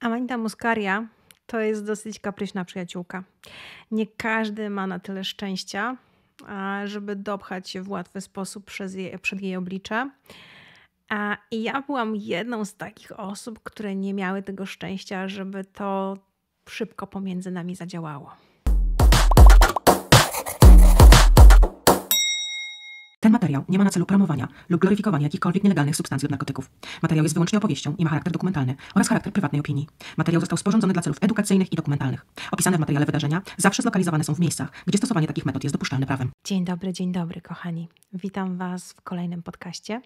Amanita muscaria to jest dosyć kapryśna przyjaciółka. Nie każdy ma na tyle szczęścia, żeby dopchać się w łatwy sposób przez jej, przed jej oblicze. I ja byłam jedną z takich osób, które nie miały tego szczęścia, żeby to szybko pomiędzy nami zadziałało. materiał nie ma na celu promowania lub gloryfikowania jakichkolwiek nielegalnych substancji od narkotyków. Materiał jest wyłącznie opowieścią i ma charakter dokumentalny oraz charakter prywatnej opinii. Materiał został sporządzony dla celów edukacyjnych i dokumentalnych. Opisane w materiale wydarzenia zawsze zlokalizowane są w miejscach, gdzie stosowanie takich metod jest dopuszczalne prawem. Dzień dobry, dzień dobry, kochani. Witam Was w kolejnym podcaście.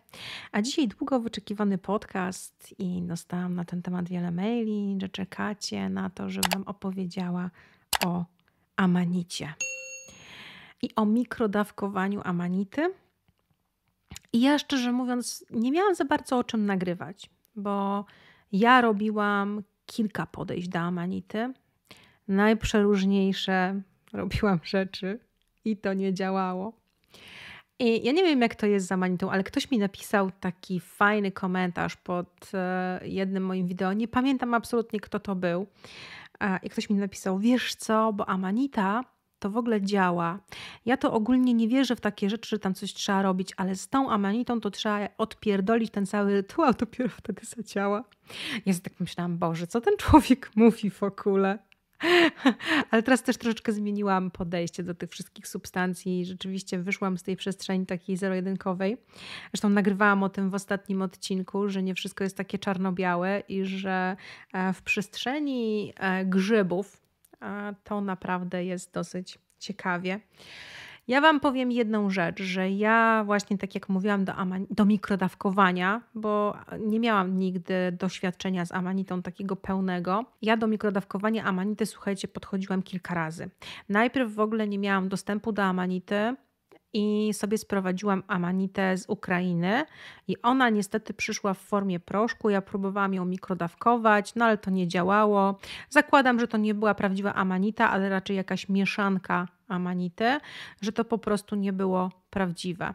A dzisiaj długo wyczekiwany podcast i dostałam na ten temat wiele maili, że czekacie na to, żebym opowiedziała o amanicie i o mikrodawkowaniu amanity i ja szczerze mówiąc, nie miałam za bardzo o czym nagrywać, bo ja robiłam kilka podejść do amanity. Najprzeróżniejsze robiłam rzeczy i to nie działało. I ja nie wiem, jak to jest z amanitą, ale ktoś mi napisał taki fajny komentarz pod e, jednym moim wideo. Nie pamiętam absolutnie, kto to był. E, I ktoś mi napisał: Wiesz co, bo amanita to w ogóle działa. Ja to ogólnie nie wierzę w takie rzeczy, że tam coś trzeba robić, ale z tą amanitą to trzeba odpierdolić ten cały rytuał, dopiero wtedy zadziała. Ja tak myślałam, Boże, co ten człowiek mówi w ogóle? Ale teraz też troszeczkę zmieniłam podejście do tych wszystkich substancji i rzeczywiście wyszłam z tej przestrzeni takiej zero-jedynkowej. Zresztą nagrywałam o tym w ostatnim odcinku, że nie wszystko jest takie czarno-białe i że e, w przestrzeni e, grzybów, a to naprawdę jest dosyć ciekawie. Ja Wam powiem jedną rzecz, że ja właśnie, tak jak mówiłam, do, do mikrodawkowania, bo nie miałam nigdy doświadczenia z amanitą takiego pełnego. Ja do mikrodawkowania amanity, słuchajcie, podchodziłam kilka razy. Najpierw w ogóle nie miałam dostępu do amanity, i sobie sprowadziłam amanitę z Ukrainy i ona niestety przyszła w formie proszku. Ja próbowałam ją mikrodawkować, no ale to nie działało. Zakładam, że to nie była prawdziwa amanita, ale raczej jakaś mieszanka amanity, że to po prostu nie było prawdziwe.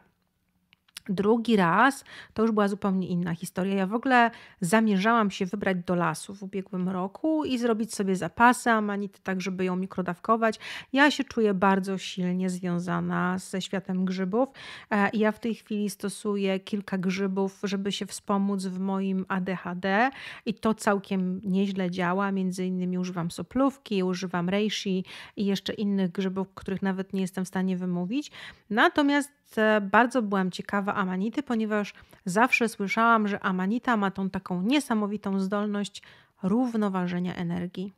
Drugi raz to już była zupełnie inna historia. Ja w ogóle zamierzałam się wybrać do lasu w ubiegłym roku i zrobić sobie zapasy amanity, tak żeby ją mikrodawkować. Ja się czuję bardzo silnie związana ze światem grzybów. E, ja w tej chwili stosuję kilka grzybów, żeby się wspomóc w moim ADHD i to całkiem nieźle działa. Między innymi używam soplówki, używam reishi i jeszcze innych grzybów, których nawet nie jestem w stanie wymówić. Natomiast bardzo byłam ciekawa amanity, ponieważ zawsze słyszałam, że amanita ma tą taką niesamowitą zdolność równoważenia energii.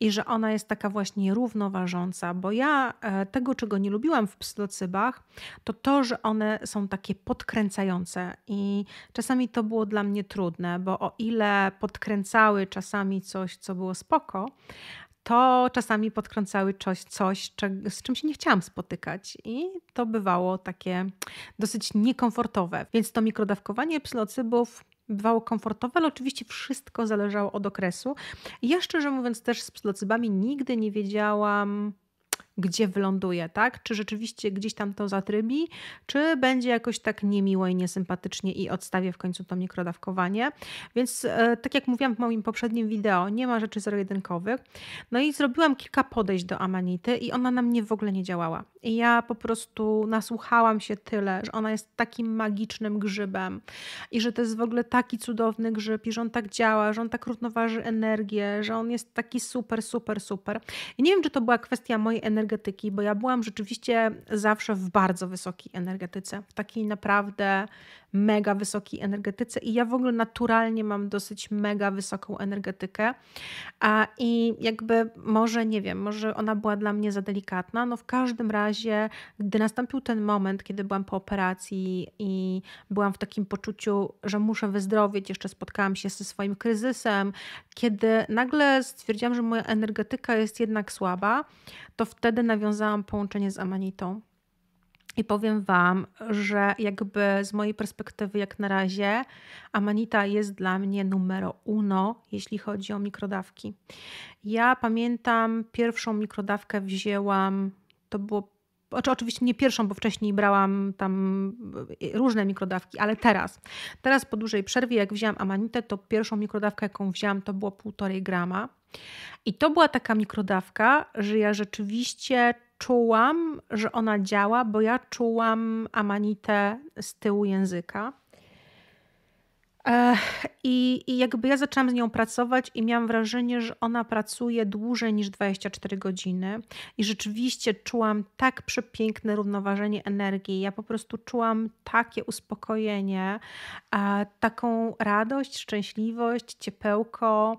I że ona jest taka właśnie równoważąca, bo ja e, tego, czego nie lubiłam w psylocybach, to to, że one są takie podkręcające i czasami to było dla mnie trudne, bo o ile podkręcały czasami coś, co było spoko, to czasami podkręcały coś, coś z czym się nie chciałam spotykać i to bywało takie dosyć niekomfortowe. Więc to mikrodawkowanie psylocybów bywało komfortowe, ale oczywiście wszystko zależało od okresu. Ja szczerze mówiąc też z psylocybami nigdy nie wiedziałam, gdzie wyląduje, tak? Czy rzeczywiście gdzieś tam to zatrybi, czy będzie jakoś tak niemiło i niesympatycznie i odstawię w końcu to mikrodawkowanie. Więc e, tak jak mówiłam w moim poprzednim wideo, nie ma rzeczy zero-jedynkowych. No i zrobiłam kilka podejść do amanity i ona na mnie w ogóle nie działała. I ja po prostu nasłuchałam się tyle, że ona jest takim magicznym grzybem i że to jest w ogóle taki cudowny grzyb i że on tak działa, że on tak równoważy energię, że on jest taki super, super, super. I nie wiem, czy to była kwestia mojej energii, energetyki, bo ja byłam rzeczywiście zawsze w bardzo wysokiej energetyce, w takiej naprawdę mega wysokiej energetyce i ja w ogóle naturalnie mam dosyć mega wysoką energetykę a, i jakby może, nie wiem, może ona była dla mnie za delikatna, no w każdym razie, gdy nastąpił ten moment, kiedy byłam po operacji i byłam w takim poczuciu, że muszę wyzdrowieć, jeszcze spotkałam się ze swoim kryzysem, kiedy nagle stwierdziłam, że moja energetyka jest jednak słaba, to wtedy nawiązałam połączenie z amanitą. I powiem Wam, że jakby z mojej perspektywy, jak na razie, Amanita jest dla mnie numero uno, jeśli chodzi o mikrodawki. Ja pamiętam, pierwszą mikrodawkę wzięłam, to było znaczy oczywiście nie pierwszą, bo wcześniej brałam tam e, różne mikrodawki, ale teraz, teraz po dużej przerwie, jak wzięłam amanitę, to pierwszą mikrodawkę, jaką wzięłam, to było półtorej grama. I to była taka mikrodawka, że ja rzeczywiście czułam, że ona działa, bo ja czułam amanitę z tyłu języka. I, I jakby ja zaczęłam z nią pracować i miałam wrażenie, że ona pracuje dłużej niż 24 godziny. I rzeczywiście czułam tak przepiękne równoważenie energii. Ja po prostu czułam takie uspokojenie, taką radość, szczęśliwość, ciepełko.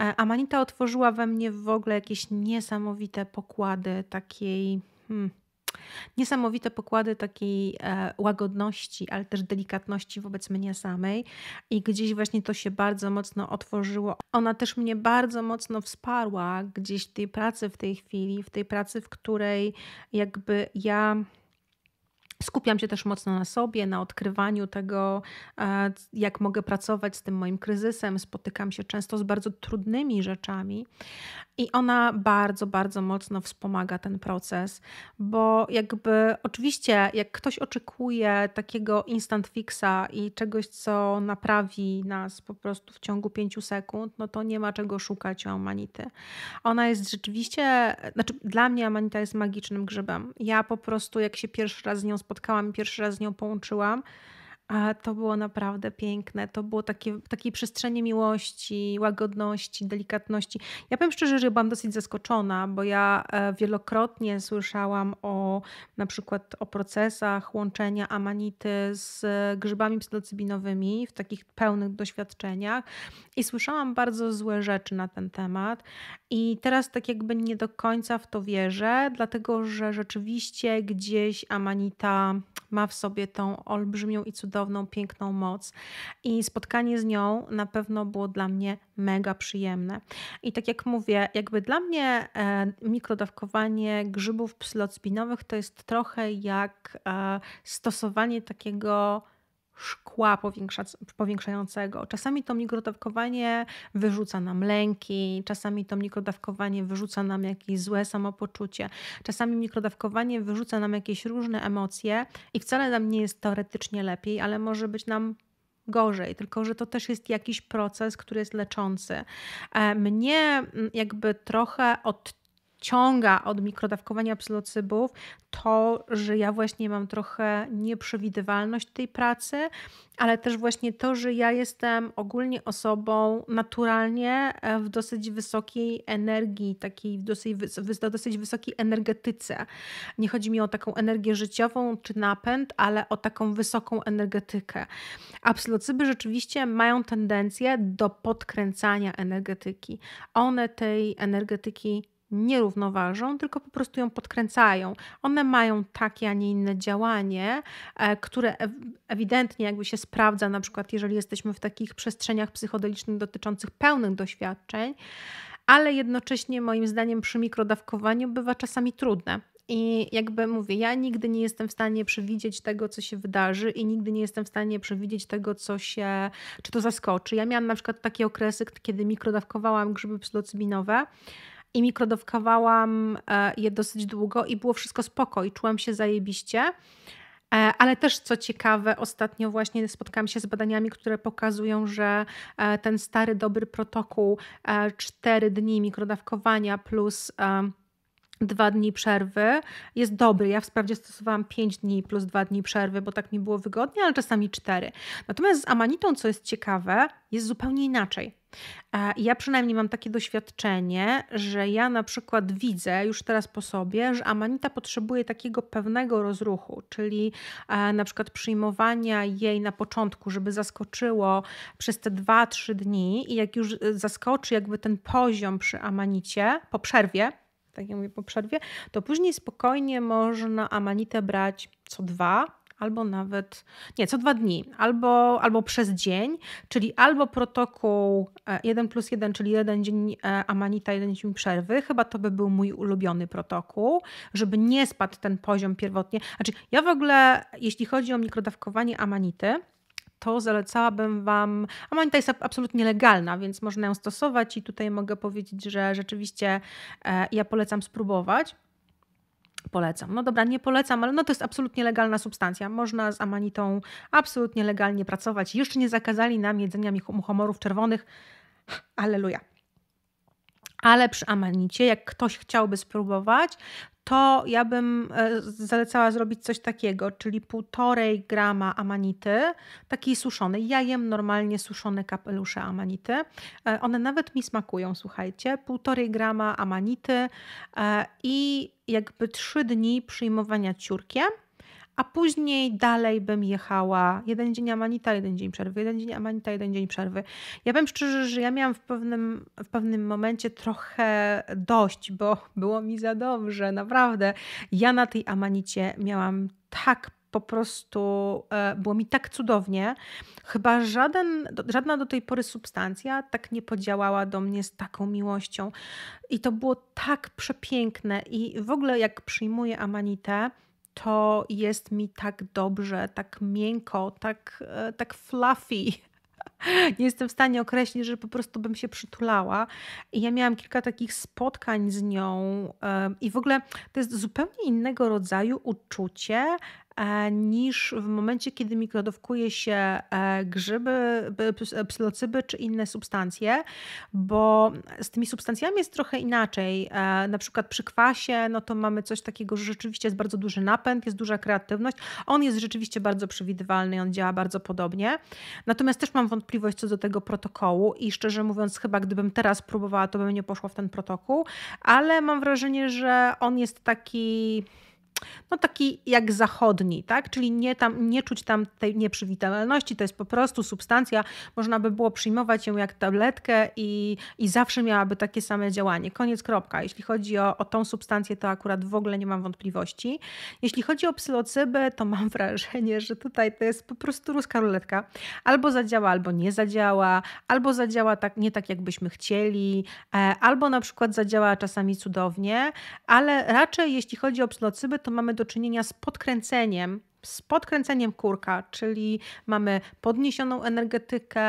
E, Amanita otworzyła we mnie w ogóle jakieś niesamowite pokłady takiej. Hmm, niesamowite pokłady takiej e, łagodności, ale też delikatności wobec mnie samej. I gdzieś właśnie to się bardzo mocno otworzyło. Ona też mnie bardzo mocno wsparła gdzieś w tej pracy w tej chwili, w tej pracy, w której jakby ja Skupiam się też mocno na sobie, na odkrywaniu tego, e, jak mogę pracować z tym moim kryzysem. Spotykam się często z bardzo trudnymi rzeczami i ona bardzo, bardzo mocno wspomaga ten proces, bo jakby oczywiście, jak ktoś oczekuje takiego instant fixa i czegoś, co naprawi nas po prostu w ciągu pięciu sekund, no to nie ma czego szukać u Amanity. Ona jest rzeczywiście, znaczy dla mnie Amanita jest magicznym grzybem. Ja po prostu, jak się pierwszy raz z nią spotkałam, pierwszy raz z nią połączyłam. A to było naprawdę piękne. To było takie, takiej przestrzeni miłości, łagodności, delikatności. Ja powiem szczerze, że byłam dosyć zaskoczona, bo ja e, wielokrotnie słyszałam o na przykład o procesach łączenia amanity z e, grzybami psylocybinowymi w takich pełnych doświadczeniach i słyszałam bardzo złe rzeczy na ten temat. I teraz tak jakby nie do końca w to wierzę, dlatego że rzeczywiście gdzieś Amanita ma w sobie tą olbrzymią i cudowną, piękną moc. I spotkanie z nią na pewno było dla mnie mega przyjemne. I tak jak mówię, jakby dla mnie e, mikrodawkowanie grzybów psylocybinowych to jest trochę jak e, stosowanie takiego szkła powiększającego. Czasami to mikrodawkowanie wyrzuca nam lęki, czasami to mikrodawkowanie wyrzuca nam jakieś złe samopoczucie, czasami mikrodawkowanie wyrzuca nam jakieś różne emocje i wcale nam nie jest teoretycznie lepiej, ale może być nam gorzej, tylko że to też jest jakiś proces, który jest leczący. E, mnie jakby trochę od ciąga od mikrodawkowania psylocybów to, że ja właśnie mam trochę nieprzewidywalność tej pracy, ale też właśnie to, że ja jestem ogólnie osobą naturalnie e, w dosyć wysokiej energii, takiej w dosyć, w dosyć wysokiej energetyce. Nie chodzi mi o taką energię życiową czy napęd, ale o taką wysoką energetykę. A psylocyby rzeczywiście mają tendencję do podkręcania energetyki. One tej energetyki nie równoważą, tylko po prostu ją podkręcają. One mają takie, a nie inne działanie, e, które ewidentnie jakby się sprawdza, na przykład jeżeli jesteśmy w takich przestrzeniach psychodelicznych dotyczących pełnych doświadczeń, ale jednocześnie moim zdaniem przy mikrodawkowaniu bywa czasami trudne. I jakby mówię, ja nigdy nie jestem w stanie przewidzieć tego, co się wydarzy, i nigdy nie jestem w stanie przewidzieć tego, co się, czy to zaskoczy. Ja miałam na przykład takie okresy, kiedy mikrodawkowałam grzyby psylocybinowe i mikrodawkowałam e, je dosyć długo i było wszystko spoko i czułam się zajebiście. E, ale też co ciekawe, ostatnio właśnie spotkałam się z badaniami, które pokazują, że e, ten stary dobry protokół 4 dni mikrodawkowania plus dwa dni przerwy jest dobry. Ja wprawdzie stosowałam 5 dni plus dwa dni przerwy, bo tak mi było wygodnie, ale czasami 4. Natomiast z amanitą, co jest ciekawe, jest zupełnie inaczej. Ja przynajmniej mam takie doświadczenie, że ja na przykład widzę już teraz po sobie, że Amanita potrzebuje takiego pewnego rozruchu, czyli e, na przykład przyjmowania jej na początku, żeby zaskoczyło przez te 2-3 dni i jak już e, zaskoczy jakby ten poziom przy Amanicie po przerwie, tak jak mówię po przerwie, to później spokojnie można Amanitę brać co dwa albo nawet, nie, co dwa dni, albo, albo przez dzień, czyli albo protokół 1 e, plus 1, czyli jeden dzień e, amanita, jeden dzień przerwy. Chyba to by był mój ulubiony protokół, żeby nie spadł ten poziom pierwotnie. Znaczy, ja w ogóle, jeśli chodzi o mikrodawkowanie amanity, to zalecałabym Wam. Amanita jest absolutnie legalna, więc można ją stosować, i tutaj mogę powiedzieć, że rzeczywiście e, ja polecam spróbować. Polecam. No dobra, nie polecam, ale no to jest absolutnie legalna substancja. Można z amanitą absolutnie legalnie pracować. Jeszcze nie zakazali nam jedzenia muchomorów czerwonych. Aleluja. Ale przy amanicie, jak ktoś chciałby spróbować, to ja bym e, zalecała zrobić coś takiego, czyli półtorej grama amanity, takiej suszonej. Ja jem normalnie suszone kapelusze amanity. E, one nawet mi smakują, słuchajcie. Półtorej grama amanity e, i jakby trzy dni przyjmowania ciurkiem a później dalej bym jechała jeden dzień amanita, jeden dzień przerwy, jeden dzień amanita, jeden dzień przerwy. Ja powiem szczerze, że ja miałam w pewnym, w pewnym momencie trochę dość, bo było mi za dobrze, naprawdę. Ja na tej amanicie miałam tak po prostu e, było mi tak cudownie. Chyba żaden, żadna do tej pory substancja tak nie podziałała do mnie z taką miłością. I to było tak przepiękne. I w ogóle, jak przyjmuję amanitę, to jest mi tak dobrze, tak miękko, tak, e, tak fluffy. Nie jestem w stanie określić, że po prostu bym się przytulała. I ja miałam kilka takich spotkań z nią, e, i w ogóle to jest zupełnie innego rodzaju uczucie E, niż w momencie, kiedy mikrodowkuje się e, grzyby, e, psylocyby czy inne substancje, bo z tymi substancjami jest trochę inaczej. Na przykład przy kwasie, no to mamy coś takiego, że rzeczywiście jest bardzo duży napęd, jest duża kreatywność. On jest rzeczywiście bardzo przewidywalny i on działa bardzo podobnie. Natomiast też mam wątpliwość co do tego protokołu i szczerze mówiąc, chyba gdybym teraz próbowała, to bym nie poszła w ten protokół, ale mam wrażenie, że on jest taki no taki jak zachodni, tak? Czyli nie, tam, nie czuć tam tej nieprzywitalności, to jest po prostu substancja, można by było przyjmować ją jak tabletkę i, i zawsze miałaby takie same działanie. Koniec kropka. Jeśli chodzi o, o tą substancję, to akurat w ogóle nie mam wątpliwości. Jeśli chodzi o psylocybę, to mam wrażenie, że tutaj to jest po prostu ruska ruletka. Albo zadziała, albo nie zadziała, albo zadziała tak, nie tak, jakbyśmy chcieli, e, albo na przykład zadziała czasami cudownie, ale raczej jeśli chodzi o psylocybę, to mamy do czynienia z podkręceniem z podkręceniem kurka, czyli mamy podniesioną energetykę,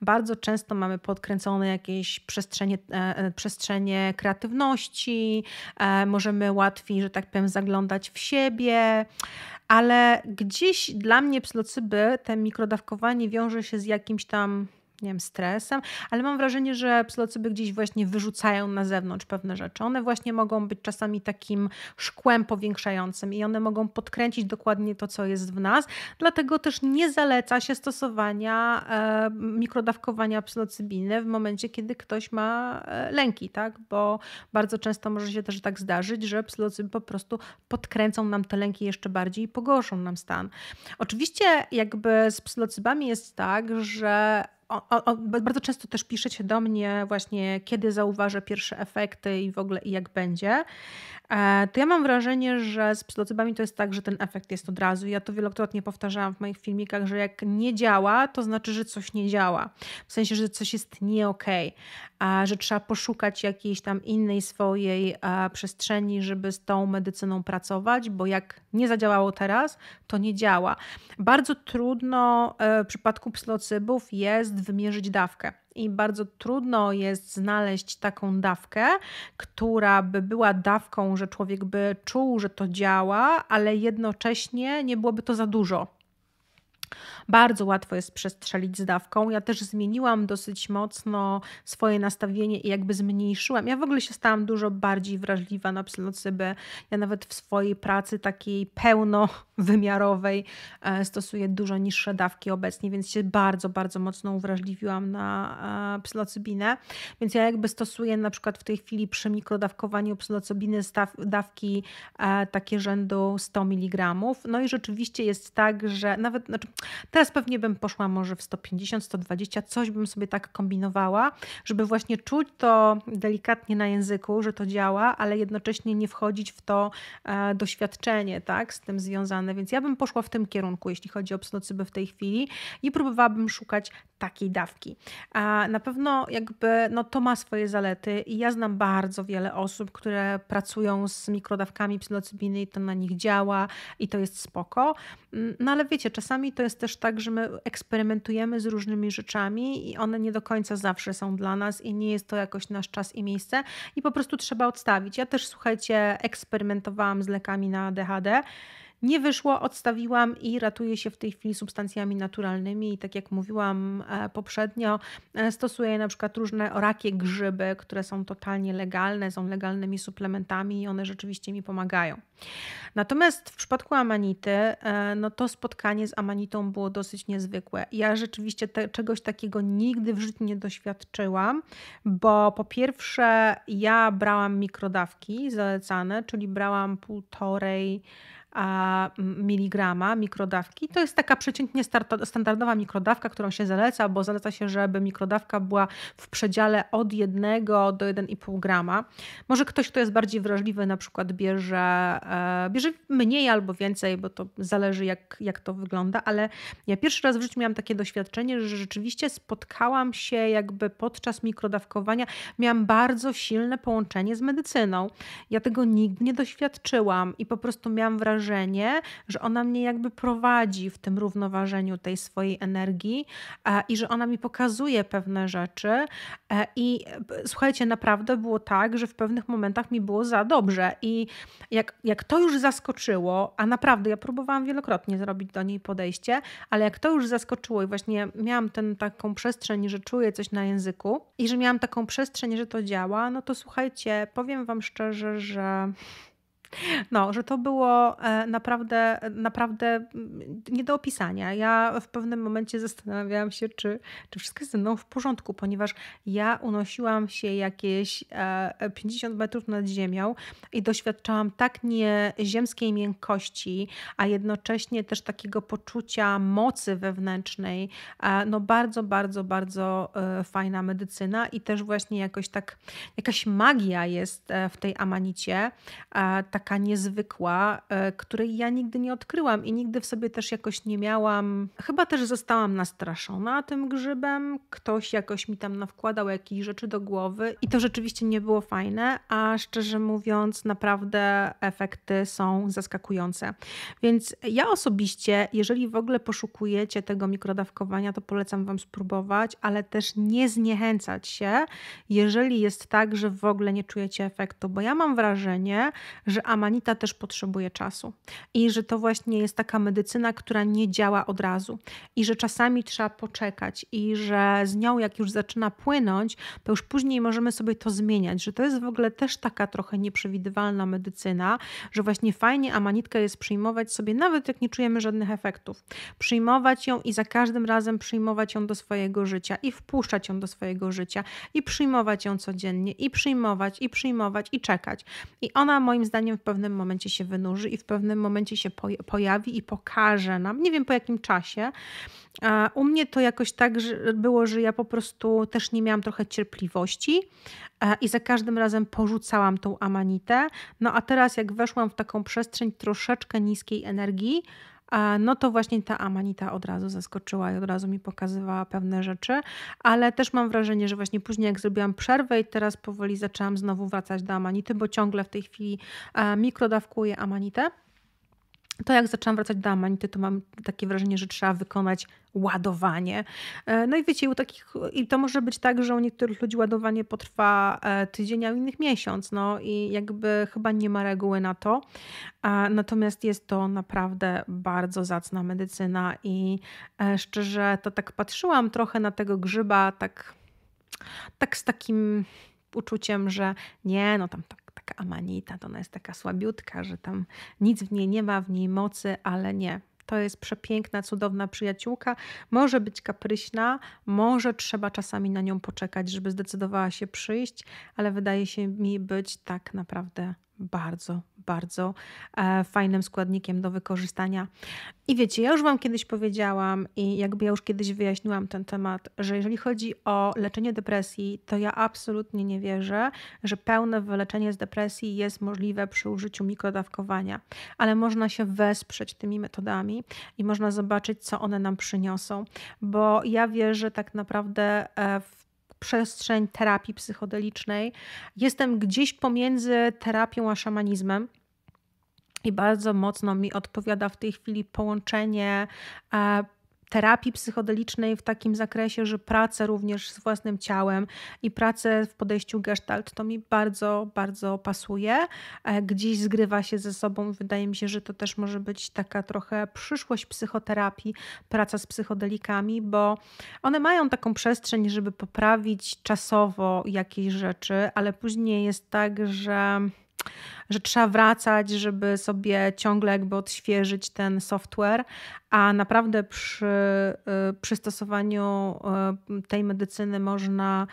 bardzo często mamy podkręcone jakieś przestrzenie, e, e, przestrzenie kreatywności, e, możemy łatwiej, że tak powiem, zaglądać w siebie, ale gdzieś dla mnie psylocyby, te mikrodawkowanie wiąże się z jakimś tam nie wiem, stresem, ale mam wrażenie, że psylocyby gdzieś właśnie wyrzucają na zewnątrz pewne rzeczy. One właśnie mogą być czasami takim szkłem powiększającym i one mogą podkręcić dokładnie to, co jest w nas. Dlatego też nie zaleca się stosowania e, mikrodawkowania psylocybiny w momencie, kiedy ktoś ma e, lęki, tak? Bo bardzo często może się też tak zdarzyć, że psylocyby po prostu podkręcą nam te lęki jeszcze bardziej i pogorszą nam stan. Oczywiście jakby z psylocybami jest tak, że o, o, bardzo często też piszecie do mnie właśnie, kiedy zauważę pierwsze efekty i w ogóle i jak będzie. E, to ja mam wrażenie, że z psylocybami to jest tak, że ten efekt jest od razu. Ja to wielokrotnie powtarzałam w moich filmikach, że jak nie działa, to znaczy, że coś nie działa. W sensie, że coś jest nie okej, okay, że trzeba poszukać jakiejś tam innej swojej e, przestrzeni, żeby z tą medycyną pracować, bo jak nie zadziałało teraz, to nie działa. Bardzo trudno e, w przypadku psylocybów jest wymierzyć dawkę i bardzo trudno jest znaleźć taką dawkę, która by była dawką, że człowiek by czuł, że to działa, ale jednocześnie nie byłoby to za dużo bardzo łatwo jest przestrzelić z dawką. Ja też zmieniłam dosyć mocno swoje nastawienie i jakby zmniejszyłam. Ja w ogóle się stałam dużo bardziej wrażliwa na psylocybę. Ja nawet w swojej pracy takiej pełnowymiarowej e, stosuję dużo niższe dawki obecnie, więc się bardzo, bardzo mocno uwrażliwiłam na e, psylocybinę. Więc ja jakby stosuję na przykład w tej chwili przy mikrodawkowaniu psylocybiny dawki e, takie rzędu 100 mg. No i rzeczywiście jest tak, że nawet, znaczy Teraz pewnie bym poszła może w 150, 120, coś bym sobie tak kombinowała, żeby właśnie czuć to delikatnie na języku, że to działa, ale jednocześnie nie wchodzić w to e, doświadczenie tak, z tym związane. Więc ja bym poszła w tym kierunku, jeśli chodzi o psylocybę w tej chwili i próbowałabym szukać takiej dawki. A na pewno jakby no, to ma swoje zalety i ja znam bardzo wiele osób, które pracują z mikrodawkami psylocybiny i to na nich działa i to jest spoko. Mm, no ale wiecie, czasami to jest też tak, że my eksperymentujemy z różnymi rzeczami i one nie do końca zawsze są dla nas i nie jest to jakoś nasz czas i miejsce i po prostu trzeba odstawić. Ja też słuchajcie, eksperymentowałam z lekami na DHD. Nie wyszło, odstawiłam i ratuję się w tej chwili substancjami naturalnymi. I tak jak mówiłam e, poprzednio, e, stosuję na przykład różne orakie grzyby, które są totalnie legalne, są legalnymi suplementami i one rzeczywiście mi pomagają. Natomiast w przypadku amanity, e, no to spotkanie z amanitą było dosyć niezwykłe. Ja rzeczywiście te, czegoś takiego nigdy w życiu nie doświadczyłam, bo po pierwsze ja brałam mikrodawki zalecane, czyli brałam półtorej miligrama mikrodawki. To jest taka przeciętnie standardowa mikrodawka, którą się zaleca, bo zaleca się, żeby mikrodawka była w przedziale od 1 do 1,5 grama. Może ktoś, kto jest bardziej wrażliwy, na przykład bierze, e, bierze mniej albo więcej, bo to zależy, jak, jak to wygląda, ale ja pierwszy raz w życiu miałam takie doświadczenie, że rzeczywiście spotkałam się jakby podczas mikrodawkowania, miałam bardzo silne połączenie z medycyną. Ja tego nigdy nie doświadczyłam i po prostu miałam wrażenie, że ona mnie jakby prowadzi w tym równoważeniu tej swojej energii e, i że ona mi pokazuje pewne rzeczy. E, I e, słuchajcie, naprawdę było tak, że w pewnych momentach mi było za dobrze. I jak, jak to już zaskoczyło, a naprawdę ja próbowałam wielokrotnie zrobić do niej podejście, ale jak to już zaskoczyło i właśnie miałam ten, taką przestrzeń, że czuję coś na języku i że miałam taką przestrzeń, że to działa, no to słuchajcie, powiem Wam szczerze, że no, że to było e, naprawdę, naprawdę mm, nie do opisania. Ja w pewnym momencie zastanawiałam się, czy, czy wszystko jest ze mną w porządku, ponieważ ja unosiłam się jakieś 50 e, e, metrów nad ziemią i doświadczałam tak nieziemskiej miękkości, a jednocześnie też takiego poczucia mocy wewnętrznej. No, bardzo, bardzo, bardzo fajna medycyna i też właśnie jakoś tak, jakaś magia jest w tej amanicie. Tak taka niezwykła, e, której ja nigdy nie odkryłam i nigdy w sobie też jakoś nie miałam. Chyba też zostałam nastraszona tym grzybem, ktoś jakoś mi tam nawkładał jakieś rzeczy do głowy i to rzeczywiście nie było fajne, a szczerze mówiąc, naprawdę efekty są zaskakujące. Więc ja osobiście, jeżeli w ogóle poszukujecie tego mikrodawkowania, to polecam Wam spróbować, ale też nie zniechęcać się, jeżeli jest tak, że w ogóle nie czujecie efektu, bo ja mam wrażenie, że amanita też potrzebuje czasu i że to właśnie jest taka medycyna, która nie działa od razu i że czasami trzeba poczekać i że z nią jak już zaczyna płynąć, to już później możemy sobie to zmieniać, że to jest w ogóle też taka trochę nieprzewidywalna medycyna, że właśnie fajnie amanitkę jest przyjmować sobie nawet jak nie czujemy żadnych efektów. Przyjmować ją i za każdym razem przyjmować ją do swojego życia i wpuszczać ją do swojego życia i przyjmować ją codziennie i przyjmować i przyjmować i czekać. I ona moim zdaniem w pewnym momencie się wynurzy i w pewnym momencie się pojawi i pokaże nam, nie wiem po jakim czasie. U mnie to jakoś tak było, że ja po prostu też nie miałam trochę cierpliwości e, i za każdym razem porzucałam tą amanitę. No a teraz, jak weszłam w taką przestrzeń troszeczkę niskiej energii, no to właśnie ta Amanita od razu zaskoczyła i od razu mi pokazywała pewne rzeczy, ale też mam wrażenie, że właśnie później jak zrobiłam przerwę i teraz powoli zaczęłam znowu wracać do Amanity, bo ciągle w tej chwili e, mikrodawkuję Amanitę to jak zaczęłam wracać do Amanity, to mam takie wrażenie, że trzeba wykonać ładowanie. E, no i wiecie, u takich, i to może być tak, że u niektórych ludzi ładowanie potrwa e, tydzień, a u innych miesiąc, no i jakby chyba nie ma reguły na to. Natomiast jest to naprawdę bardzo zacna medycyna i e, szczerze to tak patrzyłam trochę na tego grzyba, tak, tak z takim uczuciem, że nie, no tam tak taka amanita, to ona jest taka słabiutka, że tam nic w niej nie ma, w niej mocy, ale nie. To jest przepiękna, cudowna przyjaciółka. Może być kapryśna, może trzeba czasami na nią poczekać, żeby zdecydowała się przyjść, ale wydaje się mi być tak naprawdę bardzo, bardzo e, fajnym składnikiem do wykorzystania. I wiecie, ja już Wam kiedyś powiedziałam i jakby ja już kiedyś wyjaśniłam ten temat, że jeżeli chodzi o leczenie depresji, to ja absolutnie nie wierzę, że pełne wyleczenie z depresji jest możliwe przy użyciu mikrodawkowania, ale można się wesprzeć tymi metodami i można zobaczyć, co one nam przyniosą, bo ja wierzę tak naprawdę e, w przestrzeń terapii psychodelicznej. Jestem gdzieś pomiędzy terapią a szamanizmem. I bardzo mocno mi odpowiada w tej chwili połączenie e, terapii psychodelicznej w takim zakresie, że pracę również z własnym ciałem i pracę w podejściu gestalt to mi bardzo, bardzo pasuje. E, gdzieś zgrywa się ze sobą. Wydaje mi się, że to też może być taka trochę przyszłość psychoterapii, praca z psychodelikami, bo one mają taką przestrzeń, żeby poprawić czasowo jakieś rzeczy, ale później jest tak, że że trzeba wracać, żeby sobie ciągle jakby odświeżyć ten software, a naprawdę przy y, przystosowaniu y, tej medycyny można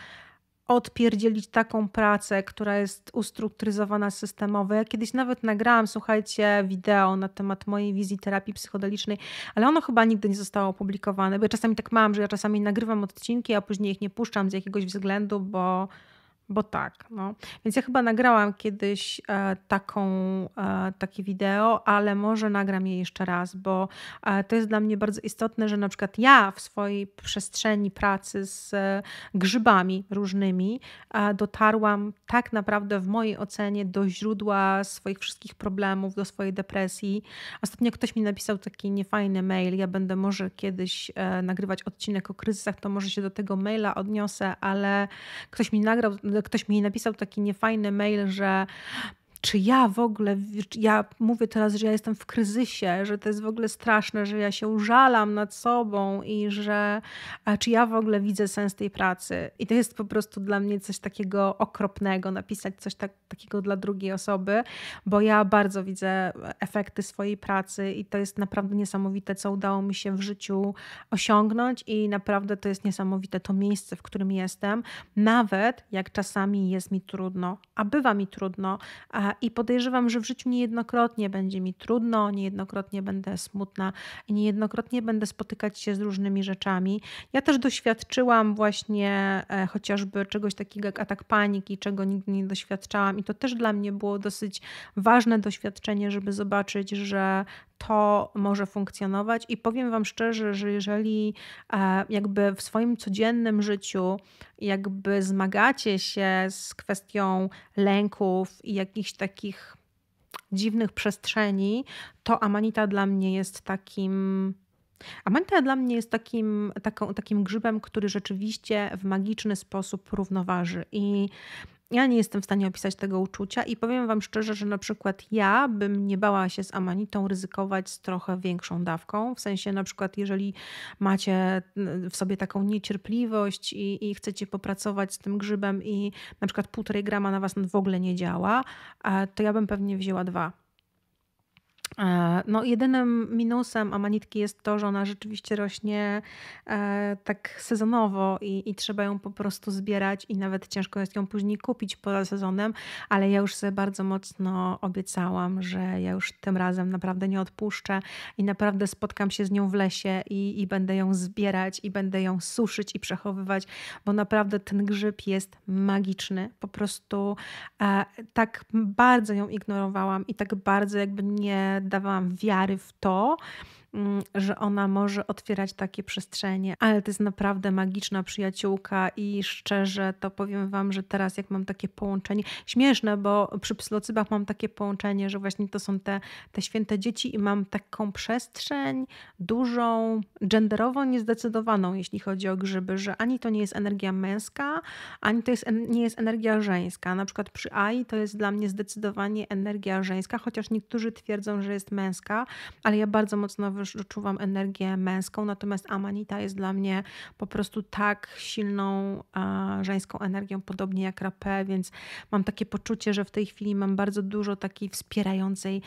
odpierdzielić taką pracę, która jest ustrukturyzowana systemowo. Ja kiedyś nawet nagrałam, słuchajcie, wideo na temat mojej wizji terapii psychodelicznej, ale ono chyba nigdy nie zostało opublikowane, bo ja czasami tak mam, że ja czasami nagrywam odcinki, a później ich nie puszczam z jakiegoś względu, bo bo tak, no. Więc ja chyba nagrałam kiedyś e, taką, e, takie wideo, ale może nagram je jeszcze raz, bo e, to jest dla mnie bardzo istotne, że na przykład ja w swojej przestrzeni pracy z grzybami różnymi dotarłam tak naprawdę w mojej ocenie do źródła swoich wszystkich problemów, do swojej depresji. Ostatnio ktoś mi napisał taki niefajny mail, ja będę może kiedyś nagrywać odcinek o kryzysach, to może się do tego maila odniosę, ale ktoś mi nagrał ktoś mi napisał taki niefajny mail, że czy ja w ogóle, ja mówię teraz, że ja jestem w kryzysie, że to jest w ogóle straszne, że ja się użalam nad sobą i że, czy ja w ogóle widzę sens tej pracy. I to jest po prostu dla mnie coś takiego okropnego, napisać coś tak, takiego dla drugiej osoby, bo ja bardzo widzę efekty swojej pracy i to jest naprawdę niesamowite, co udało mi się w życiu osiągnąć i naprawdę to jest niesamowite to miejsce, w którym jestem, nawet jak czasami jest mi trudno, a bywa mi trudno i podejrzewam, że w życiu niejednokrotnie będzie mi trudno, niejednokrotnie będę smutna i niejednokrotnie będę spotykać się z różnymi rzeczami. Ja też doświadczyłam właśnie e, chociażby czegoś takiego jak atak paniki, czego nigdy nie doświadczałam, i to też dla mnie było dosyć ważne doświadczenie, żeby zobaczyć, że to może funkcjonować. I powiem Wam szczerze, że jeżeli e, jakby w swoim codziennym życiu jakby zmagacie się z kwestią lęków i jakichś takich dziwnych przestrzeni, to Amanita dla mnie jest takim Amanita dla mnie jest takim, taką, takim grzybem, który rzeczywiście w magiczny sposób równoważy. I ja nie jestem w stanie opisać tego uczucia i powiem Wam szczerze, że na przykład ja bym nie bała się z amanitą ryzykować z trochę większą dawką. W sensie na przykład, jeżeli macie mm, w sobie taką niecierpliwość i, i chcecie popracować z tym grzybem i na przykład półtorej grama na Was w ogóle nie działa, to ja bym pewnie wzięła dwa E, no, jedynym minusem amanitki jest to, że ona rzeczywiście rośnie e, tak sezonowo i, i, trzeba ją po prostu zbierać i nawet ciężko jest ją później kupić poza sezonem, ale ja już sobie bardzo mocno obiecałam, że ja już tym razem naprawdę nie odpuszczę i naprawdę spotkam się z nią w lesie i, i będę ją zbierać i będę ją suszyć i przechowywać, bo naprawdę ten grzyb jest magiczny. Po prostu e, tak bardzo ją ignorowałam i tak bardzo jakby nie dawałam wiary w to, Mm, że ona może otwierać takie przestrzenie. Ale to jest naprawdę magiczna przyjaciółka i szczerze to powiem Wam, że teraz jak mam takie połączenie, śmieszne, bo przy psylocybach mam takie połączenie, że właśnie to są te, te święte dzieci i mam taką przestrzeń dużą, genderowo niezdecydowaną, jeśli chodzi o grzyby, że ani to nie jest energia męska, ani to jest, nie jest energia żeńska. Na przykład przy AI to jest dla mnie zdecydowanie energia żeńska, chociaż niektórzy twierdzą, że jest męska, ale ja bardzo mocno wyższam też odczuwam energię męską, natomiast Amanita jest dla mnie po prostu tak silną żeńską energią, podobnie jak Rapé, więc mam takie poczucie, że w tej chwili mam bardzo dużo takiej wspierającej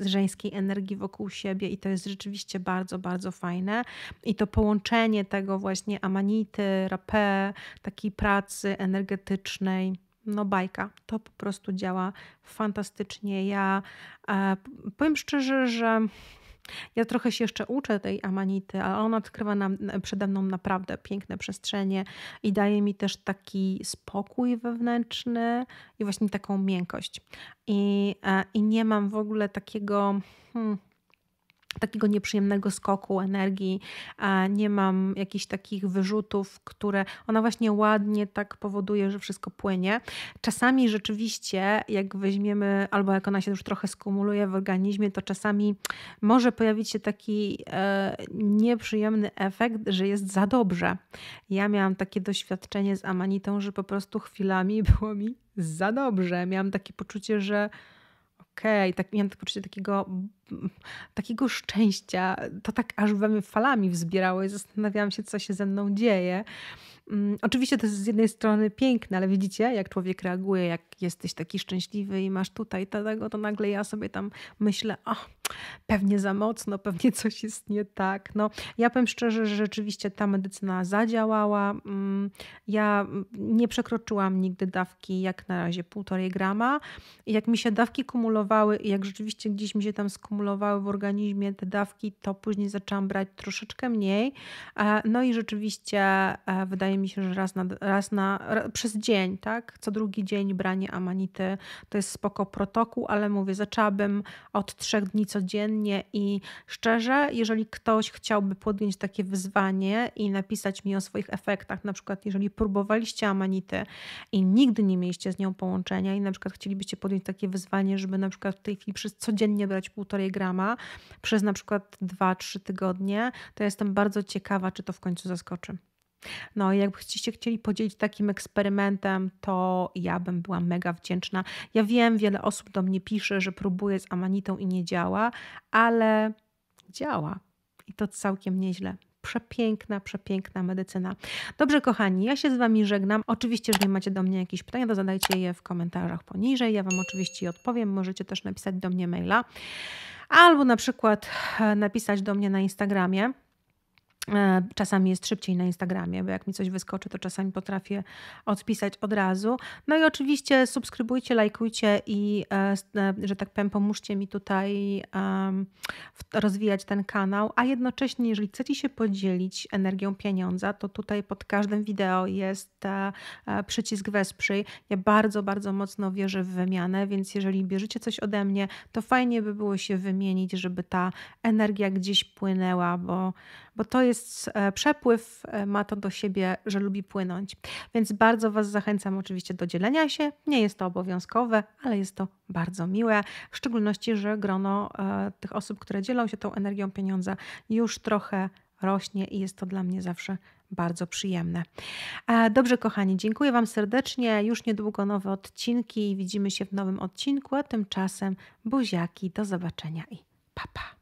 żeńskiej energii wokół siebie i to jest rzeczywiście bardzo, bardzo fajne. I to połączenie tego właśnie Amanity, Rapé, takiej pracy energetycznej, no bajka. To po prostu działa fantastycznie. Ja e, powiem szczerze, że ja trochę się jeszcze uczę tej amanity, ale ona odkrywa nam, e, przede mną naprawdę piękne przestrzenie i daje mi też taki spokój wewnętrzny i właśnie taką miękkość. I, e, i nie mam w ogóle takiego. Hmm, takiego nieprzyjemnego skoku energii, nie mam jakichś takich wyrzutów, które ona właśnie ładnie tak powoduje, że wszystko płynie. Czasami rzeczywiście, jak weźmiemy, albo jak ona się już trochę skumuluje w organizmie, to czasami może pojawić się taki e, nieprzyjemny efekt, że jest za dobrze. Ja miałam takie doświadczenie z amanitą, że po prostu chwilami było mi za dobrze. Miałam takie poczucie, że okej. Okay. Tak, miałam poczucie takiego, takiego szczęścia. To tak aż we mnie falami wzbierało i zastanawiałam się, co się ze mną dzieje. Mm, oczywiście to jest z jednej strony piękne, ale widzicie, jak człowiek reaguje, jak jesteś taki szczęśliwy i masz tutaj tego, to nagle ja sobie tam myślę, o, ah, pewnie za mocno, pewnie coś jest nie tak. No, ja powiem szczerze, że rzeczywiście ta medycyna zadziałała. Mm, ja mm, nie przekroczyłam nigdy dawki jak na razie półtorej grama. jak mi się dawki kumulowały i jak rzeczywiście gdzieś mi się tam skumulowały w organizmie te dawki, to później zaczęłam brać troszeczkę mniej. E, no i rzeczywiście e, wydaje mi się, że raz na, raz na przez dzień, tak? Co drugi dzień branie amanity to jest spoko protokół, ale mówię, zaczęłabym od trzech dni co codziennie i szczerze, jeżeli ktoś chciałby podjąć takie wyzwanie i napisać mi o swoich efektach, na przykład jeżeli próbowaliście amanity i nigdy nie mieliście z nią połączenia i na przykład chcielibyście podjąć takie wyzwanie, żeby na przykład w tej chwili przez codziennie brać półtorej grama przez na przykład 2-3 tygodnie, to ja jestem bardzo ciekawa, czy to w końcu zaskoczy. No, jakbyście chcieli podzielić takim eksperymentem, to ja bym była mega wdzięczna. Ja wiem, wiele osób do mnie pisze, że próbuję z amanitą i nie działa, ale działa i to całkiem nieźle. Przepiękna, przepiękna medycyna. Dobrze, kochani, ja się z Wami żegnam. Oczywiście, jeżeli macie do mnie jakieś pytania, to zadajcie je w komentarzach poniżej. Ja Wam oczywiście odpowiem. Możecie też napisać do mnie maila albo na przykład e, napisać do mnie na Instagramie. E, czasami jest szybciej na Instagramie, bo jak mi coś wyskoczy, to czasami potrafię odpisać od razu. No i oczywiście subskrybujcie, lajkujcie i, e, e, że tak powiem, pomóżcie mi tutaj rozwijać ten kanał. A jednocześnie, jeżeli chcecie się podzielić energią pieniądza, to tutaj pod każdym wideo jest przycisk wesprzyj. Ja bardzo, bardzo mocno wierzę w wymianę, więc jeżeli bierzecie coś ode mnie, to fajnie by było się wymienić, żeby ta energia gdzieś płynęła, bo bo to jest e, przepływ, e, ma to do siebie, że lubi płynąć. Więc bardzo Was zachęcam oczywiście do dzielenia się. Nie jest to obowiązkowe, ale jest to bardzo miłe, w szczególności, że grono e, tych osób, które dzielą się tą energią pieniądza, już trochę rośnie i jest to dla mnie zawsze bardzo przyjemne. Dobrze, kochani, dziękuję Wam serdecznie. Już niedługo nowe odcinki. Widzimy się w nowym odcinku, a tymczasem buziaki. Do zobaczenia i pa pa.